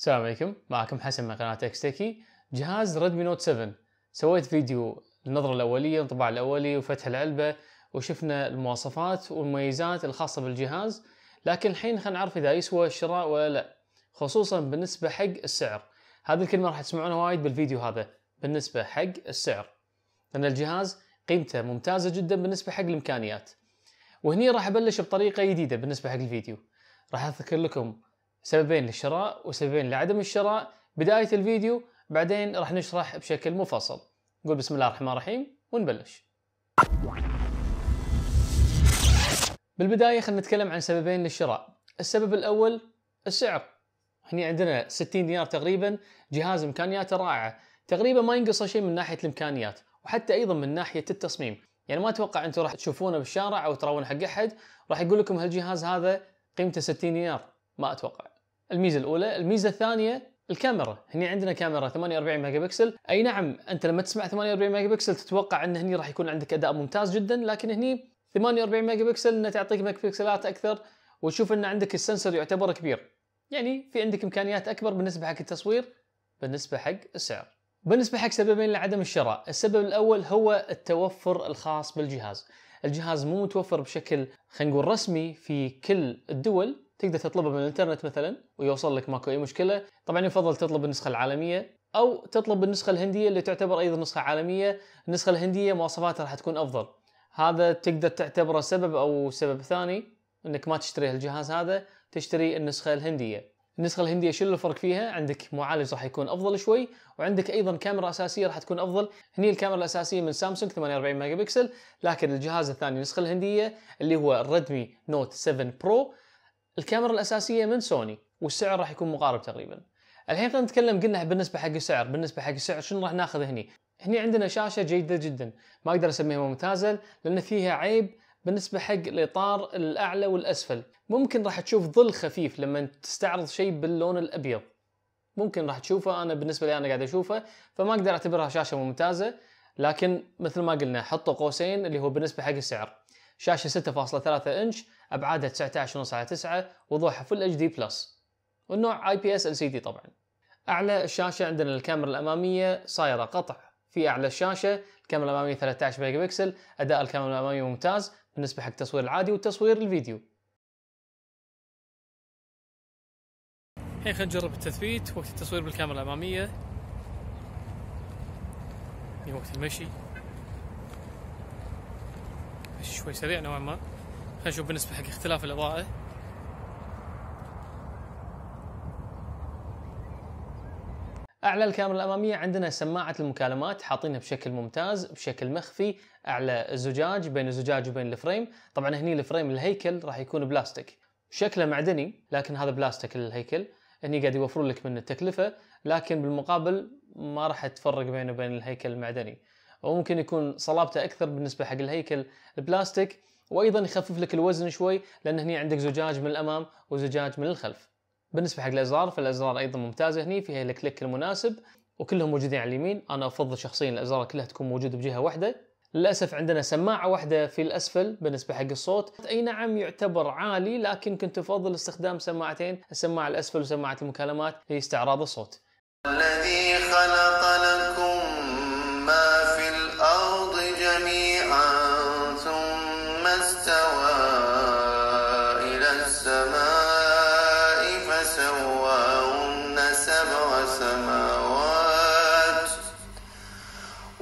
السلام عليكم معكم حسن من قناة تيكي جهاز ريدمي نوت 7 سويت فيديو النظرة الأولية الانطباع الأولي وفتح العلبة وشفنا المواصفات والمميزات الخاصة بالجهاز لكن الحين خلينا نعرف إذا يسوى الشراء ولا لا خصوصا بالنسبة حق السعر هذه الكلمة راح تسمعونها وايد بالفيديو هذا بالنسبة حق السعر لأن الجهاز قيمته ممتازة جدا بالنسبة حق الإمكانيات وهني راح أبلش بطريقة جديدة بالنسبة حق الفيديو راح أذكر لكم سببين للشراء وسببين لعدم الشراء بداية الفيديو بعدين راح نشرح بشكل مفصل نقول بسم الله الرحمن الرحيم ونبلش بالبداية خلينا نتكلم عن سببين للشراء السبب الأول السعر هنا عندنا 60 دينار تقريبا جهاز إمكانياته رائعة تقريبا ما ينقصه شيء من ناحية الإمكانيات وحتى أيضا من ناحية التصميم يعني ما أتوقع أنتم راح تشوفونه بالشارع أو تراون حق أحد راح يقول لكم هالجهاز هذا قيمته 60 دينار ما أتوقع الميزه الاولى الميزه الثانيه الكاميرا هني عندنا كاميرا 48 ميجا بكسل اي نعم انت لما تسمع 48 ميجا بكسل تتوقع ان هني راح يكون عندك اداء ممتاز جدا لكن هني 48 ميجا بكسل انه تعطيك ميجا بكسلات اكثر وتشوف ان عندك السنسور يعتبر كبير يعني في عندك امكانيات اكبر بالنسبه حق التصوير بالنسبه حق السعر بالنسبه حق سببين لعدم الشراء السبب الاول هو التوفر الخاص بالجهاز الجهاز مو متوفر بشكل خلينا نقول رسمي في كل الدول تقدر تطلبه من الانترنت مثلا ويوصل لك ماكو اي مشكله طبعا يفضل تطلب النسخه العالميه او تطلب النسخه الهنديه اللي تعتبر ايضا نسخه عالميه النسخه الهنديه مواصفاتها راح تكون افضل هذا تقدر تعتبره سبب او سبب ثاني انك ما تشتري الجهاز هذا تشتري النسخه الهنديه النسخه الهنديه شنو الفرق فيها عندك معالج راح يكون افضل شوي وعندك ايضا كاميرا اساسيه راح تكون افضل هني الكاميرا الاساسيه من سامسونج 48 ميجا بكسل لكن الجهاز الثاني النسخه الهنديه اللي هو ريدمي نوت 7 برو الكاميرا الاساسيه من سوني والسعر راح يكون مقارب تقريبا الحين خلينا نتكلم قلنا بالنسبه حق السعر بالنسبه حق السعر شنو راح ناخذ هني هني عندنا شاشه جيده جدا ما اقدر اسميها ممتازه لان فيها عيب بالنسبة حق الإطار الأعلى والأسفل ممكن راح تشوف ظل خفيف لما تستعرض شيء باللون الأبيض ممكن راح تشوفه أنا بالنسبة لي أنا قاعد أشوفه فما أقدر أعتبرها شاشة ممتازة لكن مثل ما قلنا حطوا قوسين اللي هو بالنسبة حق السعر شاشة 6.3 إنش ابعادها 19.5 على 9 وضوحها فل اتش دي بلس والنوع اي بي اس ال سي دي طبعا اعلى الشاشه عندنا الكاميرا الاماميه صايره قطع في اعلى الشاشه الكاميرا الاماميه 13 ميجا بكسل اداء الكاميرا الاماميه ممتاز بالنسبه حق التصوير العادي وتصوير الفيديو الحين خلينا نجرب التثبيت وقت التصوير بالكاميرا الاماميه وقت المشي شوي سريع نوعا ما خلينا نشوف بالنسبة حق اختلاف الإضاءة اعلى الكاميرا الاماميه عندنا سماعه المكالمات حاطينها بشكل ممتاز بشكل مخفي اعلى الزجاج بين الزجاج وبين الفريم طبعا هني الفريم الهيكل راح يكون بلاستيك شكله معدني لكن هذا بلاستيك الهيكل هني قاعد يوفرون لك من التكلفه لكن بالمقابل ما راح تفرق بينه وبين الهيكل المعدني وممكن يكون صلابته اكثر بالنسبه حق الهيكل البلاستيك وايضا يخفف لك الوزن شوي لان هني عندك زجاج من الامام وزجاج من الخلف بالنسبه حق الازرار فالازرار ايضا ممتازه هني فيها الكليك المناسب وكلهم موجودين على اليمين انا افضل شخصيا الازرار كلها تكون موجوده بجهه واحده للاسف عندنا سماعه واحده في الاسفل بالنسبه حق الصوت اي نعم يعتبر عالي لكن كنت افضل استخدام سماعتين السماعه الاسفل وسماعه المكالمات لاستعراض الصوت الذي خلق لكم ما استوى إلى السماء فسواهن سبع سماوات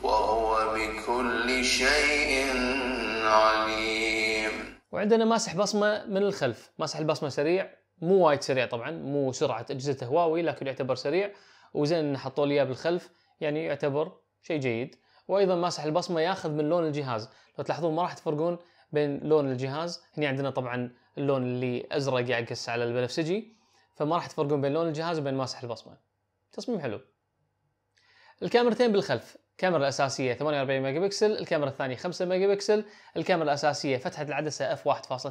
وهو بكل شيء عليم وعندنا ماسح بصمة من الخلف ماسح البصمة سريع مو وايد سريع طبعا مو سرعة أجهزة هواوي لكن يعتبر سريع وزين ان حطوا لي اياه بالخلف يعني يعتبر شيء جيد وايضا ماسح البصمه ياخذ من لون الجهاز لو تلاحظون ما راح تفرقون بين لون الجهاز هنا عندنا طبعا اللون اللي ازرق يعكس على البنفسجي فما راح تفرقون بين لون الجهاز وبين ماسح البصمه تصميم حلو الكاميرتين بالخلف الكاميرا الاساسيه 48 ميجا بكسل الكاميرا الثانيه 5 ميجا بكسل الكاميرا الاساسيه فتحه العدسه اف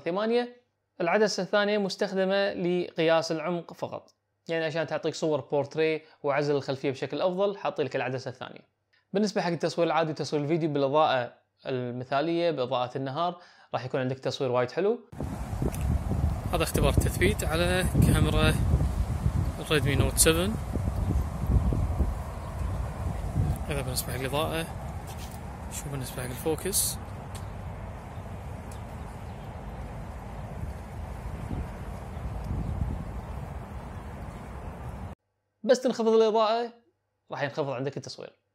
1.8 العدسه الثانيه مستخدمه لقياس العمق فقط يعني عشان تعطيك صور بورتري وعزل الخلفيه بشكل افضل حاطين لك العدسه الثانيه بالنسبه حق التصوير العادي وتصوير الفيديو بالاضاءه المثاليه باضاءه النهار راح يكون عندك تصوير وايد حلو هذا اختبار تثبيت على كاميرا ريدمي نوت 7 هذا بالنسبه حق الاضاءه شو بالنسبه حق الفوكس بس تنخفض الاضاءه راح ينخفض عندك التصوير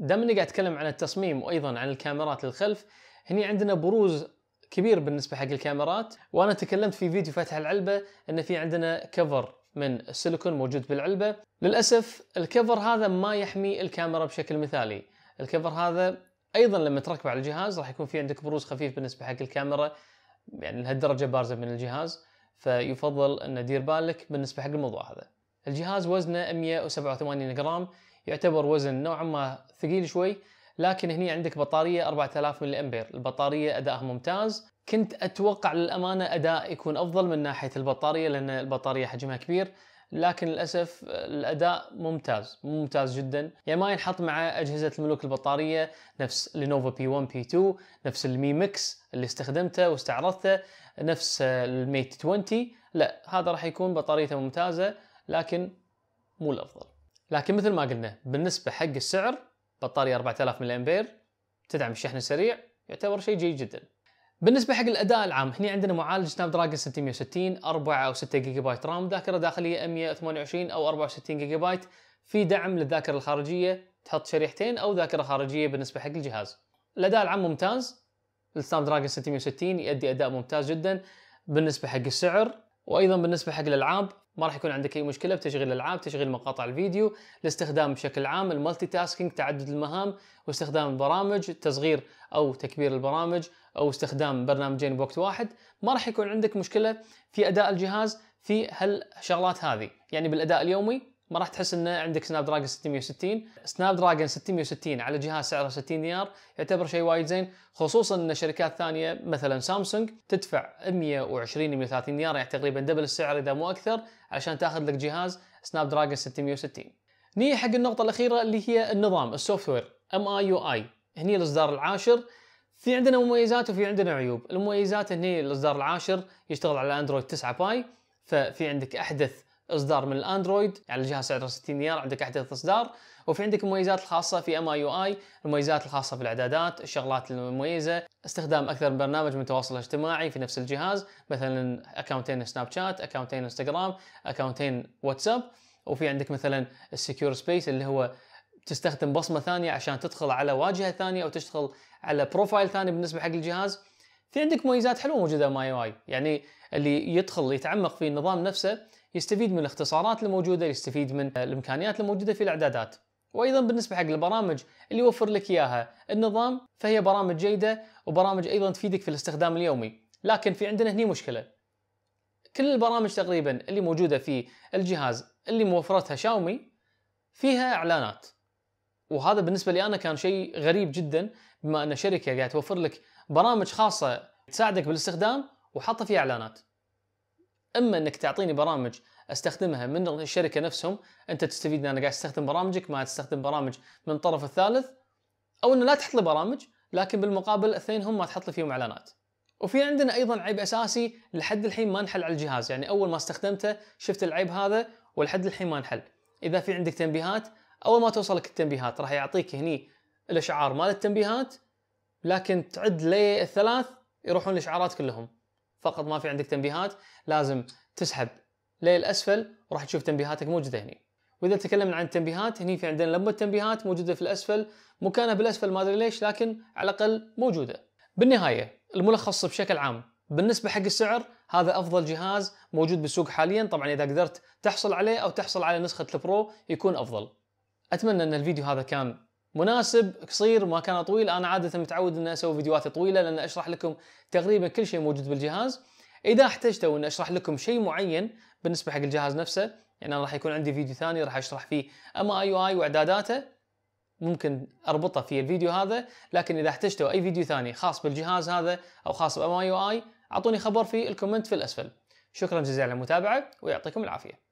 دام اني قاعد اتكلم عن التصميم وايضا عن الكاميرات للخلف هني عندنا بروز كبير بالنسبه حق الكاميرات وانا تكلمت في فيديو فتح العلبه ان في عندنا كفر من السيليكون موجود بالعلبه للاسف الكفر هذا ما يحمي الكاميرا بشكل مثالي الكفر هذا ايضا لما تركبه على الجهاز راح يكون في عندك بروز خفيف بالنسبه حق الكاميرا يعني لهالدرجه بارزه من الجهاز فيفضل ان دير بالك بالنسبه حق الموضوع هذا الجهاز وزنه 187 جرام يعتبر وزن نوعا ما ثقيل شوي لكن هني عندك بطارية 4000 ملي أمبير البطارية أدائها ممتاز كنت أتوقع للأمانة أداء يكون أفضل من ناحية البطارية لأن البطارية حجمها كبير لكن للأسف الأداء ممتاز ممتاز جدا يعني ما ينحط مع أجهزة الملوك البطارية نفس لينوفا بي 1 بي 2 نفس المي ميكس اللي استخدمته واستعرضته نفس الميت 20 لا هذا راح يكون بطاريته ممتازة لكن مو الافضل لكن مثل ما قلنا بالنسبه حق السعر بطاريه 4000 ملي امبير تدعم الشحن السريع يعتبر شيء جيد جدا بالنسبه حق الاداء العام هنا عندنا معالج سناب دراجون 660 4 او 6 جيجا بايت رام ذاكره داخليه 128 او 64 جيجا بايت في دعم للذاكره الخارجيه تحط شريحتين او ذاكره خارجيه بالنسبه حق الجهاز الاداء العام ممتاز السناب دراجون 660 يؤدي اداء ممتاز جدا بالنسبه حق السعر وايضا بالنسبه حق الالعاب ما راح يكون عندك اي مشكله بتشغيل الالعاب تشغيل مقاطع الفيديو الاستخدام بشكل عام المالتي تاسكينج تعدد المهام واستخدام البرامج تصغير او تكبير البرامج او استخدام برنامجين بوقت واحد ما راح يكون عندك مشكله في اداء الجهاز في هالشغلات هذه يعني بالاداء اليومي ما راح تحس انه عندك سناب دراجون 660 سناب دراجون 660 على جهاز سعره 60 دينار يعتبر شيء وايد زين خصوصا ان شركات ثانيه مثلا سامسونج تدفع 120 130 دينار يعني تقريبا دبل السعر اذا مو اكثر عشان تاخذ لك جهاز سناب دراجون 660 نيجي حق النقطه الاخيره اللي هي النظام السوفت وير ام اي يو اي هني الاصدار العاشر في عندنا مميزات وفي عندنا عيوب المميزات هني الاصدار العاشر يشتغل على اندرويد 9 باي ففي عندك احدث اصدار من الاندرويد على الجهاز سعره 60 دينار عندك احدث اصدار وفي عندك المميزات الخاصه في ام اي يو اي المميزات الخاصه في الاعدادات الشغلات المميزه استخدام اكثر من برنامج من التواصل الاجتماعي في نفس الجهاز مثلا اكونتين سناب شات اكونتين انستغرام اكونتين واتساب وفي عندك مثلا السكيور سبيس اللي هو تستخدم بصمه ثانيه عشان تدخل على واجهه ثانيه او تدخل على بروفايل ثاني بالنسبه حق الجهاز في عندك مميزات حلوه موجوده ماي واي يعني اللي يدخل يتعمق في النظام نفسه يستفيد من الاختصارات الموجوده يستفيد من الامكانيات الموجوده في الاعدادات وايضا بالنسبه حق البرامج اللي يوفر لك اياها النظام فهي برامج جيده وبرامج ايضا تفيدك في الاستخدام اليومي لكن في عندنا هني مشكله كل البرامج تقريبا اللي موجوده في الجهاز اللي موفرتها شاومي فيها اعلانات وهذا بالنسبه لي انا كان شيء غريب جدا بما ان شركه قاعده توفر لك برامج خاصه تساعدك بالاستخدام وحاطه فيها اعلانات اما انك تعطيني برامج استخدمها من الشركه نفسهم انت تستفيد ان انا قاعد استخدم برامجك ما تستخدم برامج من طرف الثالث او انه لا تحط لي برامج لكن بالمقابل اثنين هم ما تحط لي فيهم اعلانات. وفي عندنا ايضا عيب اساسي لحد الحين ما انحل على الجهاز يعني اول ما استخدمته شفت العيب هذا ولحد الحين ما انحل. اذا في عندك تنبيهات اول ما توصلك التنبيهات راح يعطيك هني الاشعار مال التنبيهات لكن تعد للثلاث يروحون الاشعارات كلهم. فقط ما في عندك تنبيهات لازم تسحب للاسفل وراح تشوف تنبيهاتك موجوده هنا واذا تكلمنا عن التنبيهات هني في عندنا لمبه تنبيهات موجوده في الاسفل مكانها بالاسفل ما ادري ليش لكن على الاقل موجوده بالنهايه الملخص بشكل عام بالنسبه حق السعر هذا افضل جهاز موجود بالسوق حاليا طبعا اذا قدرت تحصل عليه او تحصل على نسخه البرو يكون افضل اتمنى ان الفيديو هذا كان مناسب قصير ما كان طويل انا عاده متعود ان اسوي فيديوهات طويله لان اشرح لكم تقريبا كل شيء موجود بالجهاز اذا احتجتوا ان اشرح لكم شيء معين بالنسبه حق الجهاز نفسه يعني انا راح يكون عندي فيديو ثاني راح اشرح فيه اما اي اي واعداداته ممكن اربطه في الفيديو هذا لكن اذا احتجتوا اي فيديو ثاني خاص بالجهاز هذا او خاص بام اي اي اعطوني خبر في الكومنت في الاسفل شكرا جزيلا على المتابعه ويعطيكم العافيه